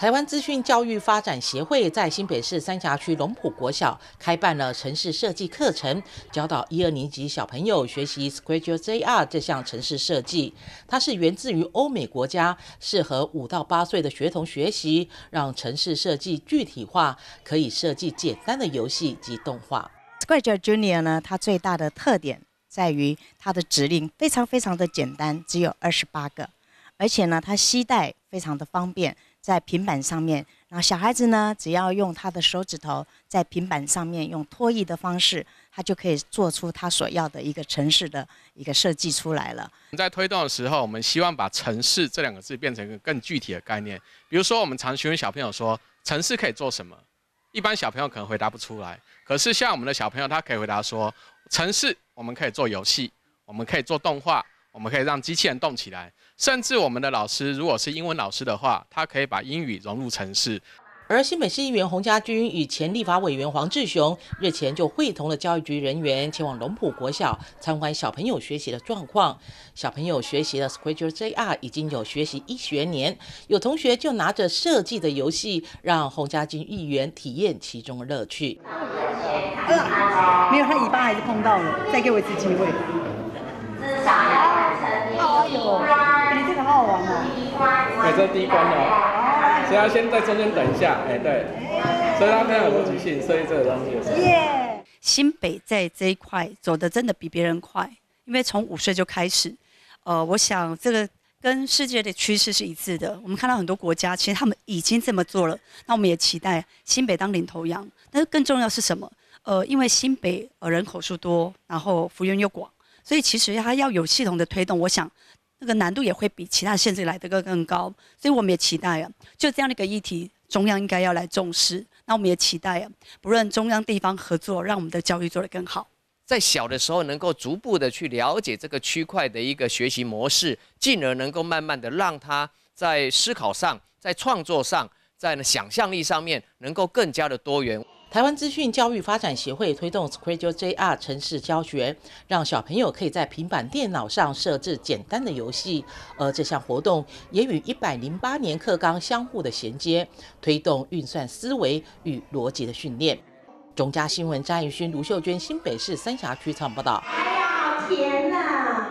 台湾资讯教育发展协会在新北市三峡区龙埔国小开办了城市设计课程，教导一二年级小朋友学习 Scratch Jr 这项城市设计。它是源自于欧美国家，适合五到八岁的学童学习，让城市设计具体化，可以设计简单的游戏及动画。Scratch Jr 呢，它最大的特点在于它的指令非常非常的简单，只有二十八个，而且呢，它携带非常的方便。在平板上面，然后小孩子呢，只要用他的手指头在平板上面用拖移的方式，他就可以做出他所要的一个城市的一个设计出来了。在推动的时候，我们希望把“城市”这两个字变成一个更具体的概念。比如说，我们常询问小朋友说：“城市可以做什么？”一般小朋友可能回答不出来。可是像我们的小朋友，他可以回答说：“城市，我们可以做游戏，我们可以做动画。”我们可以让机器人动起来，甚至我们的老师如果是英文老师的话，他可以把英语融入城市。而新北市议员洪家军与前立法委员黄志雄日前就会同了教育局人员前往龙浦国小参观小朋友学习的状况。小朋友学习的 Scratch Jr. 已经有学习一学年，有同学就拿着设计的游戏让洪家军议员体验其中的乐趣。没有，他尾巴还是碰到了，再给我一次机会。在一关的，所以要先在中间等一下，哎，对，所以非常有逻辑性，所以这个东西。耶，新北在这一块走的真的比别人快，因为从五岁就开始，呃，我想这个跟世界的趋势是一致的。我们看到很多国家，其实他们已经这么做了，那我们也期待新北当领头羊。但是更重要是什么？呃，因为新北呃人口数多，然后幅员又广，所以其实它要有系统的推动。我想。那个难度也会比其他限制来得更更高，所以我们也期待啊，就这样的一个议题，中央应该要来重视。那我们也期待啊，不论中央地方合作，让我们的教育做得更好。在小的时候能够逐步的去了解这个区块的一个学习模式，进而能够慢慢的让他在思考上、在创作上、在想象力上面能够更加的多元。台湾资讯教育发展协会推动 Scratch Jr. 城市教学，让小朋友可以在平板电脑上设置简单的游戏。而这项活动也与一百零八年课纲相互的衔接，推动运算思维与逻辑的训练。中嘉新闻张义勋卢秀娟新北市三峡区场报道。哎呀，好甜呐！